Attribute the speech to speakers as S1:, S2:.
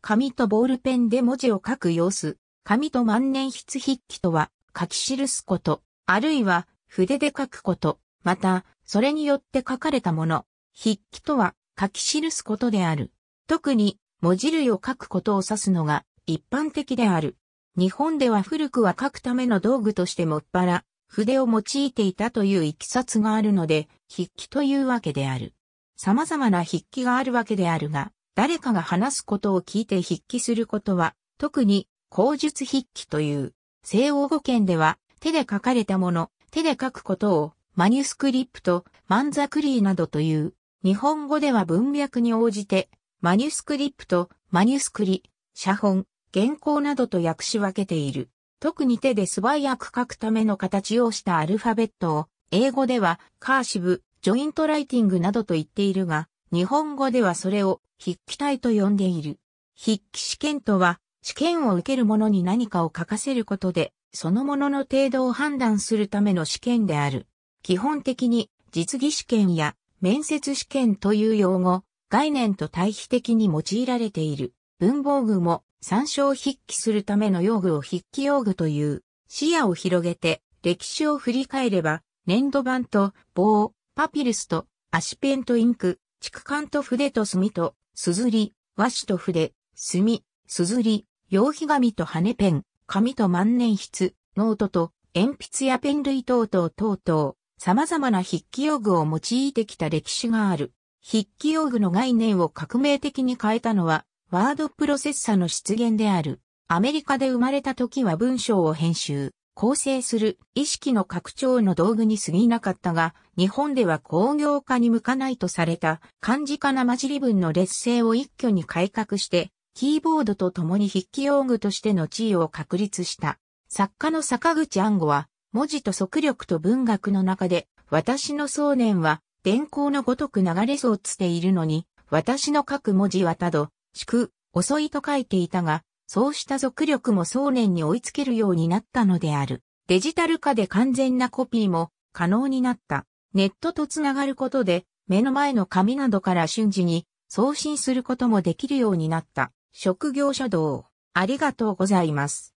S1: 紙とボールペンで文字を書く様子、紙と万年筆筆記とは、書き記すこと、あるいは筆で書くこと、また、それによって書かれたもの、筆記とは、書き記すことである。特に、文字類を書くことを指すのが一般的である。日本では古くは書くための道具としてもっぱら、筆を用いていたといういきさつがあるので、筆記というわけである。様々な筆記があるわけであるが、誰かが話すことを聞いて筆記することは、特に、口述筆記という、西欧語圏では、手で書かれたもの、手で書くことを、マニュスクリプト、マンザクリーなどという、日本語では文脈に応じて、マニュスクリプト、マニュスクリ、写本、原稿などと訳し分けている。特に手で素早く書くための形をしたアルファベットを、英語では、カーシブ、ジョイントライティングなどと言っているが、日本語ではそれを筆記体と呼んでいる。筆記試験とは、試験を受ける者に何かを書かせることで、そのものの程度を判断するための試験である。基本的に、実技試験や面接試験という用語、概念と対比的に用いられている。文房具も参照筆記するための用具を筆記用具という視野を広げて歴史を振り返れば粘土板と棒、パピルスと足ペンとインク、竹管と筆と墨と、硯、和紙と筆、墨、硯、用皮紙と羽ペン、紙と万年筆、ノートと、鉛筆やペン類等々等々、様々な筆記用具を用いてきた歴史がある。筆記用具の概念を革命的に変えたのは、ワードプロセッサの出現である。アメリカで生まれた時は文章を編集、構成する意識の拡張の道具に過ぎなかったが、日本では工業化に向かないとされた漢字化な混じり文の劣勢を一挙に改革して、キーボードと共に筆記用具としての地位を確立した。作家の坂口安吾は、文字と速力と文学の中で、私の想念は、電光のごとく流れそうつっているのに、私の書く文字はたど、しく、遅いと書いていたが、そうした俗力も想念に追いつけるようになったのである。デジタル化で完全なコピーも可能になった。ネットと繋がることで、目の前の紙などから瞬時に送信することもできるようになった。職業書道。ありがとうございます。